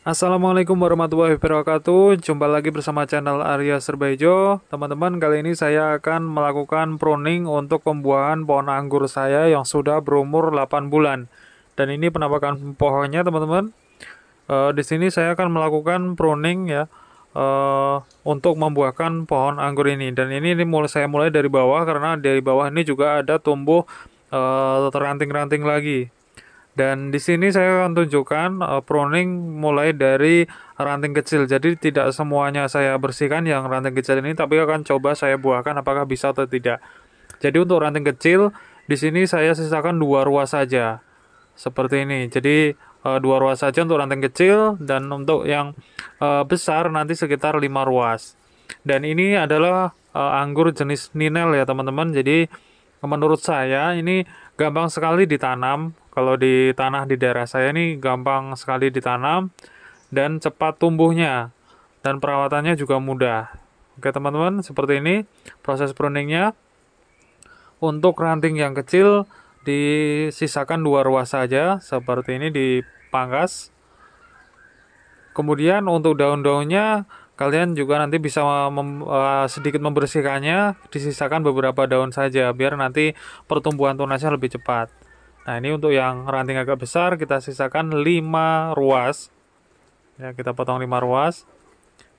Assalamualaikum warahmatullahi wabarakatuh Jumpa lagi bersama channel Arya Serbaijo Teman-teman kali ini saya akan melakukan pruning untuk pembuahan pohon anggur saya yang sudah berumur 8 bulan Dan ini penampakan pohonnya teman-teman e, Di sini saya akan melakukan pruning ya e, Untuk membuahkan pohon anggur ini Dan ini, ini mulai, saya mulai dari bawah karena dari bawah ini juga ada tumbuh e, ranting-ranting lagi dan di sini saya akan tunjukkan uh, eh, pruning mulai dari ranting kecil. Jadi tidak semuanya saya bersihkan yang ranting kecil ini, tapi akan coba saya buahkan apakah bisa atau tidak. Jadi untuk ranting kecil di sini saya sisakan dua ruas saja. Seperti ini. Jadi uh, dua ruas saja untuk ranting kecil dan untuk yang uh, besar nanti sekitar lima ruas. Dan ini adalah uh, anggur jenis ninel ya, teman-teman. Jadi menurut saya ini gampang sekali ditanam kalau di tanah di daerah saya ini gampang sekali ditanam dan cepat tumbuhnya dan perawatannya juga mudah. Oke teman-teman, seperti ini proses pruningnya. Untuk ranting yang kecil disisakan dua ruas saja seperti ini dipangkas. Kemudian untuk daun-daunnya kalian juga nanti bisa mem, eh, sedikit membersihkannya, disisakan beberapa daun saja biar nanti pertumbuhan tunasnya lebih cepat. Nah, ini untuk yang ranting agak besar kita sisakan 5 ruas. Ya, kita potong 5 ruas.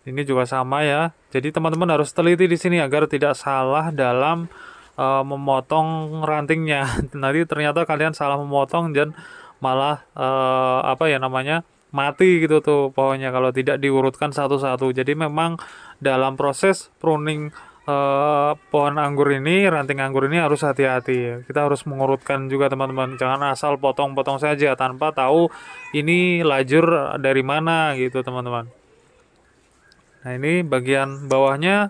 Ini juga sama ya. Jadi teman-teman harus teliti di sini agar tidak salah dalam uh, memotong rantingnya. Nanti ternyata kalian salah memotong dan malah uh, apa ya namanya? mati gitu tuh pohonnya kalau tidak diurutkan satu-satu. Jadi memang dalam proses pruning Eh, pohon anggur ini, ranting anggur ini harus hati-hati Kita harus mengurutkan juga teman-teman. Jangan asal potong-potong saja tanpa tahu ini lajur dari mana gitu teman-teman. Nah ini bagian bawahnya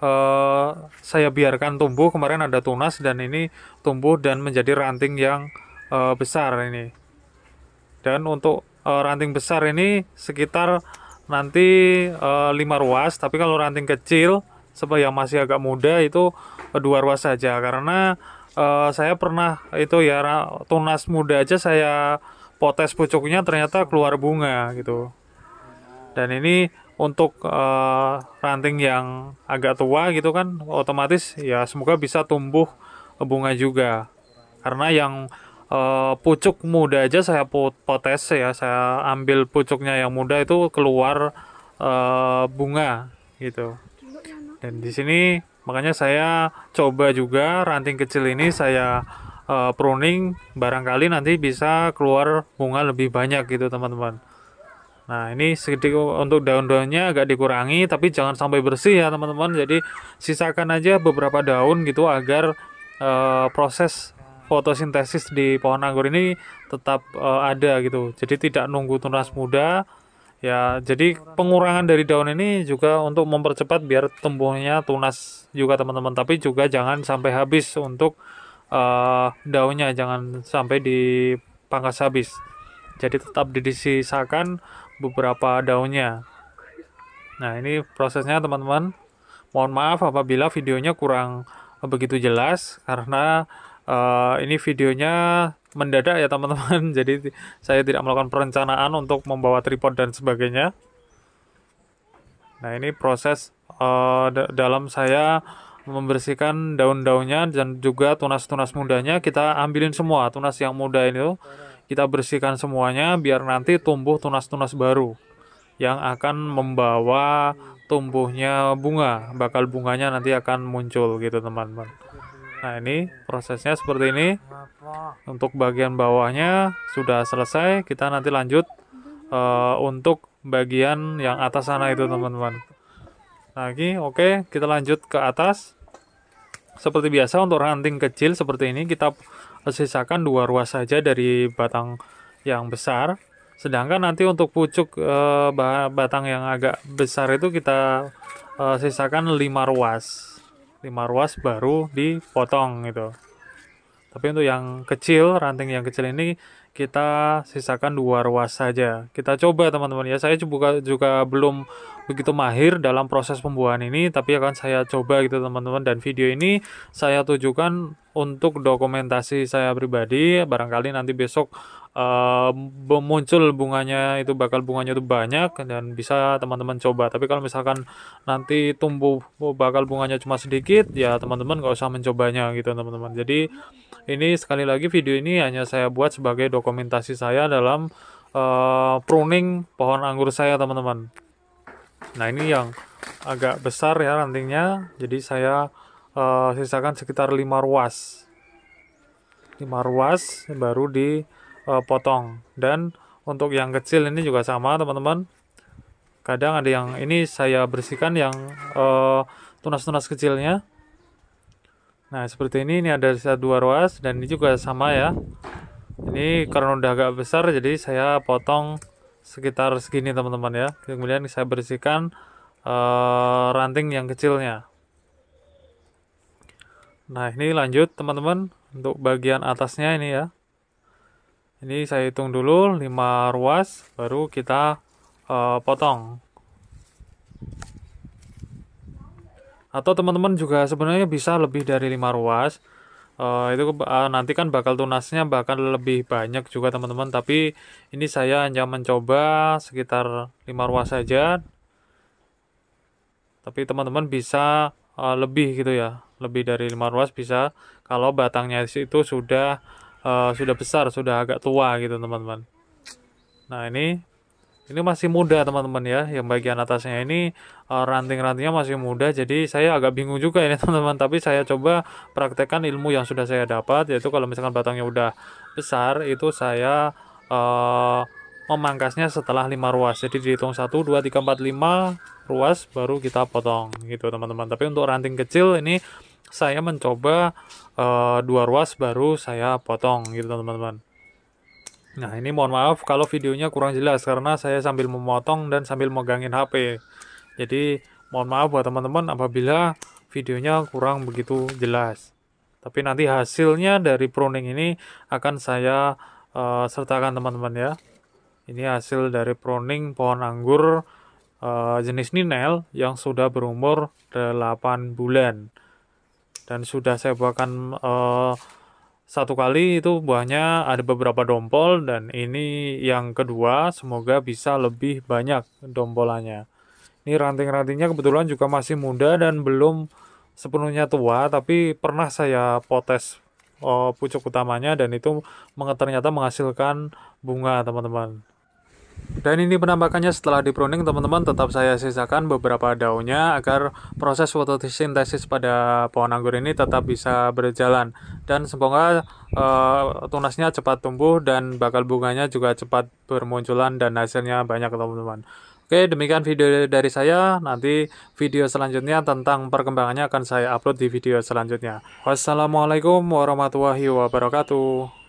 eh, saya biarkan tumbuh. Kemarin ada tunas dan ini tumbuh dan menjadi ranting yang eh, besar ini. Dan untuk ranting besar ini sekitar nanti lima ruas. Tapi kalau ranting kecil sebab yang masih agak muda itu eh, dua ruas saja karena uh, saya pernah itu ya tunas muda aja saya potes pucuknya ternyata keluar bunga gitu dan ini untuk uh, ranting yang agak tua gitu kan otomatis ya semoga bisa tumbuh bunga juga karena yang uh, pucuk muda aja saya potes ya saya ambil pucuknya yang muda itu keluar uh, bunga gitu dan di sini makanya saya coba juga ranting kecil ini saya uh, pruning barangkali nanti bisa keluar bunga lebih banyak gitu teman-teman nah ini sedikit untuk daun-daunnya agak dikurangi tapi jangan sampai bersih ya teman-teman jadi sisakan aja beberapa daun gitu agar uh, proses fotosintesis di pohon anggur ini tetap uh, ada gitu jadi tidak nunggu tunas muda ya jadi pengurangan dari daun ini juga untuk mempercepat biar tumbuhnya tunas juga teman-teman tapi juga jangan sampai habis untuk uh, daunnya jangan sampai dipangkas habis jadi tetap disisakan beberapa daunnya nah ini prosesnya teman-teman mohon maaf apabila videonya kurang begitu jelas karena uh, ini videonya mendadak ya teman-teman jadi saya tidak melakukan perencanaan untuk membawa tripod dan sebagainya nah ini proses uh, dalam saya membersihkan daun-daunnya dan juga tunas-tunas mudanya kita ambilin semua tunas yang muda ini tuh kita bersihkan semuanya biar nanti tumbuh tunas-tunas baru yang akan membawa tumbuhnya bunga bakal bunganya nanti akan muncul gitu teman-teman Nah ini prosesnya seperti ini. Untuk bagian bawahnya sudah selesai. Kita nanti lanjut uh, untuk bagian yang atas sana itu teman-teman. Lagi, oke, okay, kita lanjut ke atas. Seperti biasa untuk ranting kecil seperti ini kita sisakan dua ruas saja dari batang yang besar. Sedangkan nanti untuk pucuk uh, batang yang agak besar itu kita uh, sisakan lima ruas lima ruas baru dipotong gitu tapi untuk yang kecil ranting yang kecil ini kita sisakan dua ruas saja kita coba teman-teman ya saya juga juga belum begitu mahir dalam proses pembuahan ini tapi akan saya coba gitu teman-teman dan video ini saya tujukan untuk dokumentasi saya pribadi barangkali nanti besok uh, muncul bunganya itu bakal bunganya itu banyak dan bisa teman-teman coba tapi kalau misalkan nanti tumbuh oh, bakal bunganya cuma sedikit ya teman-teman nggak usah mencobanya gitu teman-teman jadi ini sekali lagi video ini hanya saya buat sebagai dokumentasi saya dalam uh, pruning pohon anggur saya teman-teman nah ini yang agak besar ya rantingnya jadi saya uh, eh, sisakan sekitar 5 ruas 5 ruas baru dipotong eh, dan untuk yang kecil ini juga sama teman-teman kadang ada yang ini saya bersihkan yang eh, tunas-tunas uh, kecilnya nah seperti ini ini ada sisa dua ruas dan ini juga sama ya ini karena udah agak besar jadi saya potong sekitar segini teman-teman ya kemudian saya bersihkan uh, ranting yang kecilnya Nah, ini lanjut teman-teman untuk bagian atasnya ini ya. Ini saya hitung dulu 5 ruas baru kita uh, potong. Atau teman-teman juga sebenarnya bisa lebih dari 5 ruas. Uh, itu uh, nanti kan bakal tunasnya bahkan lebih banyak juga teman-teman, tapi ini saya hanya mencoba sekitar 5 ruas saja. Tapi teman-teman bisa uh, lebih gitu ya lebih dari lima ruas bisa kalau batangnya itu sudah uh, sudah besar sudah agak tua gitu teman-teman nah ini ini masih muda teman-teman ya yang bagian atasnya ini uh, ranting-rantingnya masih muda jadi saya agak bingung juga ini teman-teman tapi saya coba praktekkan ilmu yang sudah saya dapat yaitu kalau misalkan batangnya udah besar itu saya uh, memangkasnya setelah 5 ruas jadi dihitung 1 2 3 4 5 ruas baru kita potong gitu teman-teman tapi untuk ranting kecil ini saya mencoba uh, dua ruas baru saya potong gitu teman-teman nah ini mohon maaf kalau videonya kurang jelas karena saya sambil memotong dan sambil megangin HP jadi mohon maaf buat teman-teman apabila videonya kurang begitu jelas tapi nanti hasilnya dari pruning ini akan saya uh, sertakan teman-teman ya ini hasil dari pruning pohon anggur uh, jenis ninel yang sudah berumur 8 bulan. Dan sudah saya buahkan uh, satu kali itu buahnya ada beberapa dompol dan ini yang kedua semoga bisa lebih banyak dompolannya. Ini ranting-rantingnya kebetulan juga masih muda dan belum sepenuhnya tua tapi pernah saya potes uh, pucuk utamanya dan itu ternyata menghasilkan bunga teman-teman dan ini penampakannya setelah di pruning teman-teman tetap saya sisakan beberapa daunnya agar proses fotosintesis pada pohon anggur ini tetap bisa berjalan dan semoga uh, tunasnya cepat tumbuh dan bakal bunganya juga cepat bermunculan dan hasilnya banyak teman-teman. Oke, demikian video dari saya. Nanti video selanjutnya tentang perkembangannya akan saya upload di video selanjutnya. Wassalamualaikum warahmatullahi wabarakatuh.